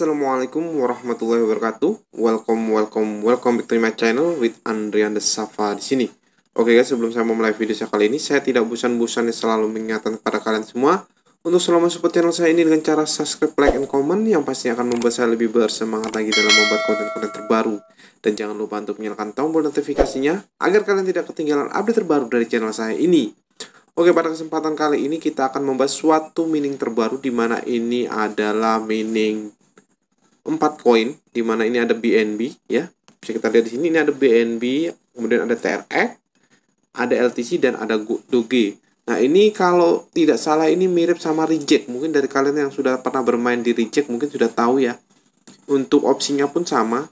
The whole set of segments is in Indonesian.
Assalamualaikum warahmatullahi wabarakatuh. Welcome, welcome, welcome back to my channel with Andrian Safa di sini. Oke guys, sebelum saya memulai video saya kali ini, saya tidak bosan-bosannya selalu mengingatkan kepada kalian semua untuk selalu support channel saya ini dengan cara subscribe, like, and comment yang pasti akan membuat saya lebih bersemangat lagi dalam membuat konten-konten terbaru. Dan jangan lupa untuk menyalakan tombol notifikasinya agar kalian tidak ketinggalan update terbaru dari channel saya ini. Oke, pada kesempatan kali ini kita akan membahas suatu meaning terbaru di mana ini adalah meaning empat koin di mana ini ada BNB ya. Bisa kita lihat di sini ini ada BNB, kemudian ada TRX, ada LTC dan ada Doge. Nah, ini kalau tidak salah ini mirip sama reject. Mungkin dari kalian yang sudah pernah bermain di reject mungkin sudah tahu ya. Untuk opsinya pun sama.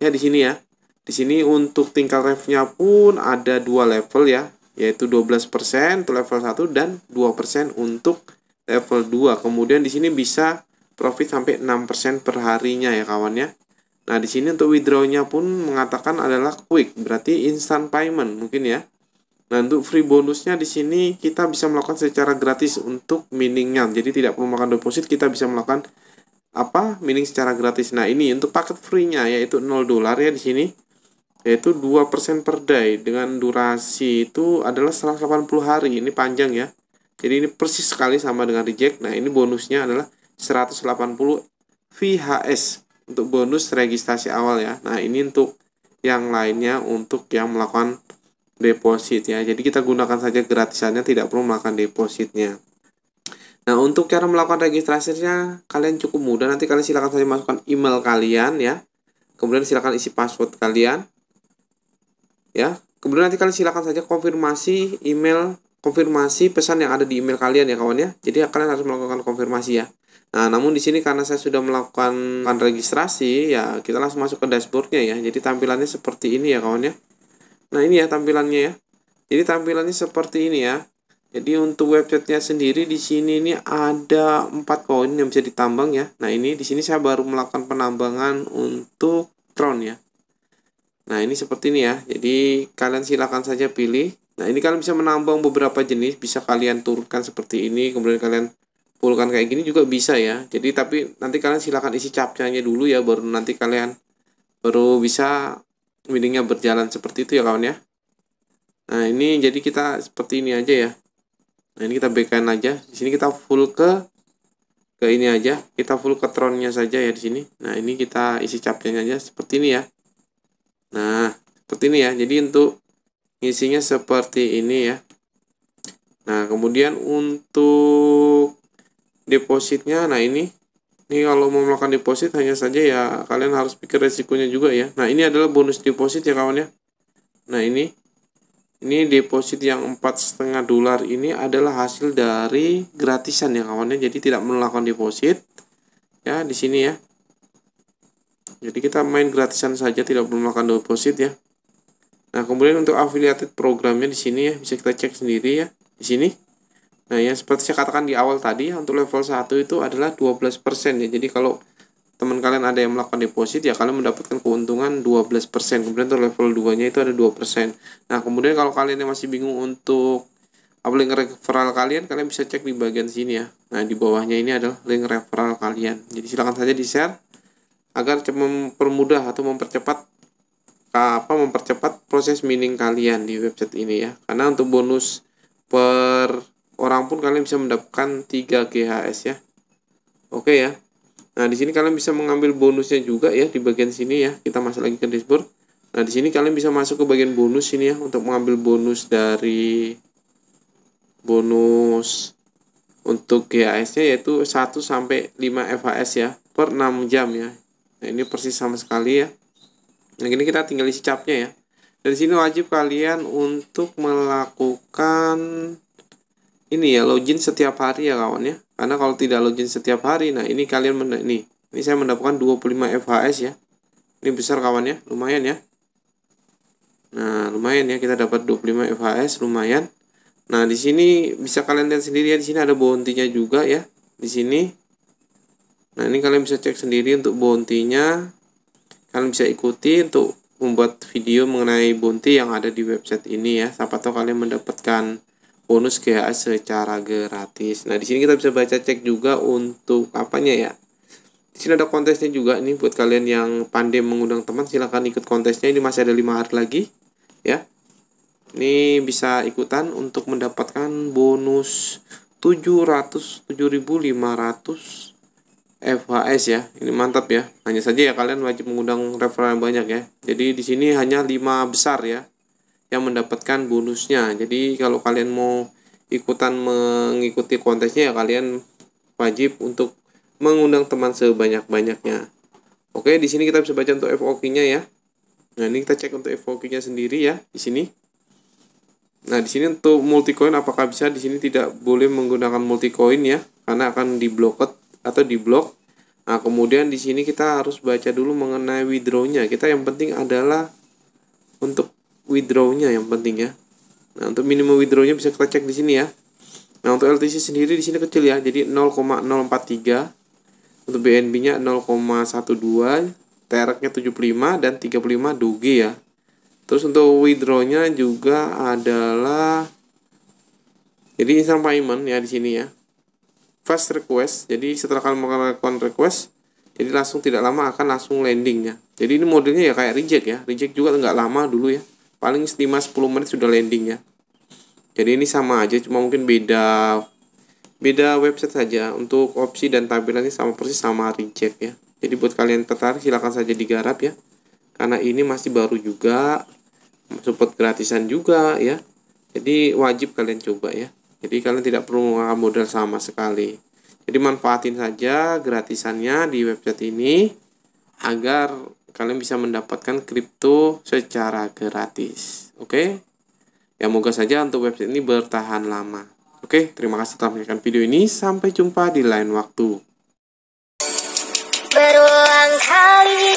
Ya di sini ya. Di sini untuk tingkat refnya pun ada dua level ya, yaitu 12% untuk level 1 dan 2% untuk level 2. Kemudian di sini bisa profit sampai 6% per harinya ya kawannya. Nah, di sini untuk withdrawnya pun mengatakan adalah quick, berarti instant payment mungkin ya. Nah, untuk free bonusnya di sini kita bisa melakukan secara gratis untuk miningnya. Jadi tidak perlu makan deposit, kita bisa melakukan apa? mining secara gratis. Nah, ini untuk paket free-nya yaitu 0 dolar ya di sini. Yaitu 2% per day dengan durasi itu adalah 180 hari. Ini panjang ya. Jadi ini persis sekali sama dengan reject. Nah, ini bonusnya adalah 180 VHS untuk bonus registrasi awal ya. Nah, ini untuk yang lainnya untuk yang melakukan deposit ya. Jadi kita gunakan saja gratisannya tidak perlu melakukan depositnya. Nah, untuk cara melakukan registrasinya kalian cukup mudah. Nanti kalian silakan saja masukkan email kalian ya. Kemudian silakan isi password kalian. Ya. Kemudian nanti kalian silakan saja konfirmasi email konfirmasi pesan yang ada di email kalian ya kawan ya. Jadi kalian harus melakukan konfirmasi ya. Nah, namun di sini karena saya sudah melakukan registrasi, ya kita langsung masuk ke dashboardnya ya. Jadi tampilannya seperti ini ya kawan ya. Nah ini ya tampilannya ya. Jadi tampilannya seperti ini ya. Jadi untuk websitenya sendiri di sini ini ada empat koin yang bisa ditambang ya. Nah ini di sini saya baru melakukan penambangan untuk Tron ya. Nah ini seperti ini ya. Jadi kalian silakan saja pilih. Nah ini kalian bisa menambang beberapa jenis, bisa kalian turunkan seperti ini, kemudian kalian pulkan kayak gini juga bisa ya jadi tapi nanti kalian silahkan isi capcanya dulu ya baru nanti kalian baru bisa miningnya berjalan seperti itu ya kawan ya nah ini jadi kita seperti ini aja ya nah ini kita backend aja di sini kita full ke ke ini aja kita full ke tronnya saja ya di sini nah ini kita isi capcanya aja seperti ini ya nah seperti ini ya jadi untuk isinya seperti ini ya nah kemudian untuk depositnya nah ini ini kalau mau melakukan deposit hanya saja ya kalian harus pikir resikonya juga ya nah ini adalah bonus deposit ya kawan ya nah ini ini deposit yang empat setengah dolar ini adalah hasil dari gratisan ya kawannya jadi tidak melakukan deposit ya di sini ya jadi kita main gratisan saja tidak perlu melakukan deposit ya nah kemudian untuk affiliated programnya di sini ya bisa kita cek sendiri ya di sini Nah, yang seperti saya katakan di awal tadi ya, untuk level 1 itu adalah 12% ya. Jadi kalau teman kalian ada yang melakukan deposit ya kalian mendapatkan keuntungan 12%. Kemudian untuk level 2-nya itu ada 2%. Nah, kemudian kalau kalian yang masih bingung untuk apa link referral kalian, kalian bisa cek di bagian sini ya. Nah, di bawahnya ini adalah link referral kalian. Jadi silakan saja di-share agar mempermudah atau mempercepat apa mempercepat proses mining kalian di website ini ya. Karena untuk bonus per orang pun kalian bisa mendapatkan 3 GHS ya. Oke ya. Nah, di sini kalian bisa mengambil bonusnya juga ya di bagian sini ya. Kita masuk lagi ke dashboard. Nah, di sini kalian bisa masuk ke bagian bonus ini ya untuk mengambil bonus dari bonus untuk GHS-nya yaitu 1 sampai 5 FHS ya per 6 jam ya. Nah, ini persis sama sekali ya. Nah, ini kita tinggal isi capnya ya. Nah, dari sini wajib kalian untuk melakukan ini ya login setiap hari ya kawan ya karena kalau tidak login setiap hari nah ini kalian men nih ini saya mendapatkan 25 FHS ya ini besar kawan ya lumayan ya nah lumayan ya kita dapat 25 FHS lumayan nah di sini bisa kalian lihat sendiri ya di sini ada bontinya juga ya di sini nah ini kalian bisa cek sendiri untuk bontinya, kalian bisa ikuti untuk membuat video mengenai bonti yang ada di website ini ya siapa tahu kalian mendapatkan bonus GHA secara gratis. Nah, di sini kita bisa baca cek juga untuk apanya ya. Di sini ada kontesnya juga nih buat kalian yang pandai mengundang teman silahkan ikut kontesnya. Ini masih ada 5 hari lagi ya. Ini bisa ikutan untuk mendapatkan bonus 700 7500 FHS ya. Ini mantap ya. Hanya saja ya kalian wajib mengundang referral yang banyak ya. Jadi di sini hanya 5 besar ya yang mendapatkan bonusnya jadi kalau kalian mau ikutan mengikuti kontesnya ya kalian wajib untuk mengundang teman sebanyak-banyaknya oke di sini kita bisa baca untuk FOQ-nya ya nah ini kita cek untuk FOQ-nya sendiri ya di sini Nah, di sini untuk multi coin apakah bisa di sini tidak boleh menggunakan multi coin ya karena akan dibloket atau diblok. Nah, kemudian di sini kita harus baca dulu mengenai withdrawnya. Kita yang penting adalah untuk withdrawnya yang penting ya nah untuk minimum withdrawnya bisa kita cek di sini ya nah untuk LTC sendiri di sini kecil ya jadi 0,043 untuk BNB nya 0,12 tereknya 75 dan 35 doge ya terus untuk withdrawnya juga adalah jadi instant payment ya di sini ya fast request jadi setelah kalian melakukan request jadi langsung tidak lama akan langsung landing ya jadi ini modelnya ya kayak reject ya reject juga nggak lama dulu ya paling 5-10 menit sudah landing ya jadi ini sama aja cuma mungkin beda beda website saja untuk opsi dan tampilannya sama persis sama reject ya jadi buat kalian tertarik silahkan saja digarap ya karena ini masih baru juga support gratisan juga ya jadi wajib kalian coba ya jadi kalian tidak perlu mengeluarkan modal sama sekali jadi manfaatin saja gratisannya di website ini agar kalian bisa mendapatkan kripto secara gratis. Oke? Okay? Ya moga saja untuk website ini bertahan lama. Oke, okay, terima kasih telah menyaksikan video ini. Sampai jumpa di lain waktu. Berulang kali